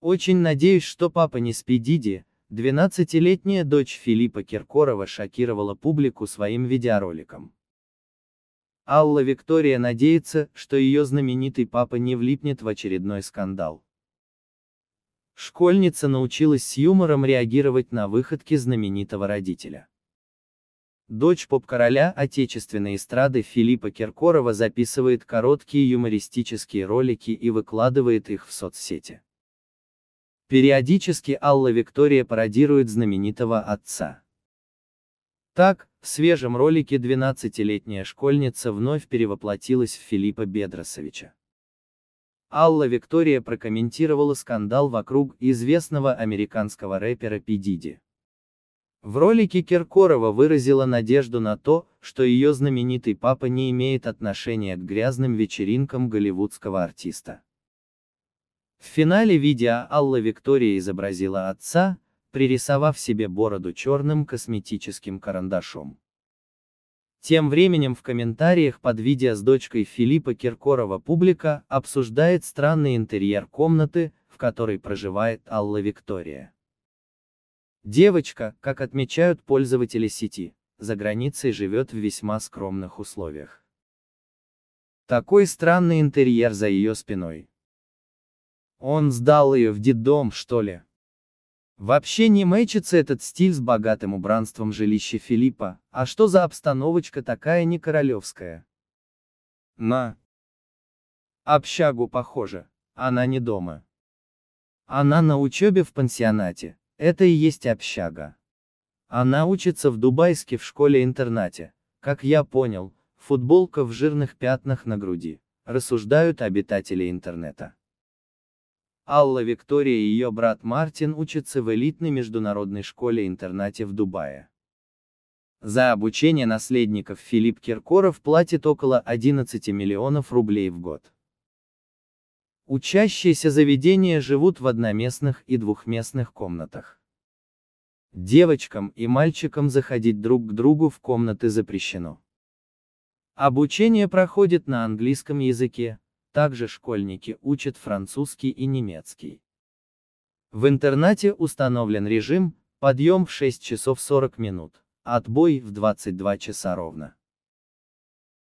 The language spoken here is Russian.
Очень надеюсь, что папа не спи Диди, 12-летняя дочь Филиппа Киркорова шокировала публику своим видеороликом. Алла Виктория надеется, что ее знаменитый папа не влипнет в очередной скандал. Школьница научилась с юмором реагировать на выходки знаменитого родителя. Дочь поп-короля отечественной эстрады Филиппа Киркорова записывает короткие юмористические ролики и выкладывает их в соцсети. Периодически Алла Виктория пародирует знаменитого отца. Так, в свежем ролике 12-летняя школьница вновь перевоплотилась в Филиппа Бедросовича. Алла Виктория прокомментировала скандал вокруг известного американского рэпера Педиди. В ролике Киркорова выразила надежду на то, что ее знаменитый папа не имеет отношения к грязным вечеринкам голливудского артиста. В финале видео Алла Виктория изобразила отца, пририсовав себе бороду черным косметическим карандашом. Тем временем в комментариях под видео с дочкой Филиппа Киркорова публика обсуждает странный интерьер комнаты, в которой проживает Алла Виктория. Девочка, как отмечают пользователи сети, за границей живет в весьма скромных условиях. Такой странный интерьер за ее спиной, он сдал ее в детдом, что ли? Вообще не мэчится этот стиль с богатым убранством жилища Филиппа, а что за обстановочка такая не королевская? На общагу похоже, она не дома. Она на учебе в пансионате, это и есть общага. Она учится в Дубайске в школе-интернате, как я понял, футболка в жирных пятнах на груди, рассуждают обитатели интернета. Алла Виктория и ее брат Мартин учатся в элитной международной школе-интернате в Дубае. За обучение наследников Филипп Киркоров платит около 11 миллионов рублей в год. Учащиеся заведения живут в одноместных и двухместных комнатах. Девочкам и мальчикам заходить друг к другу в комнаты запрещено. Обучение проходит на английском языке, также школьники учат французский и немецкий. В интернате установлен режим, подъем в 6 часов 40 минут, отбой в 22 часа ровно.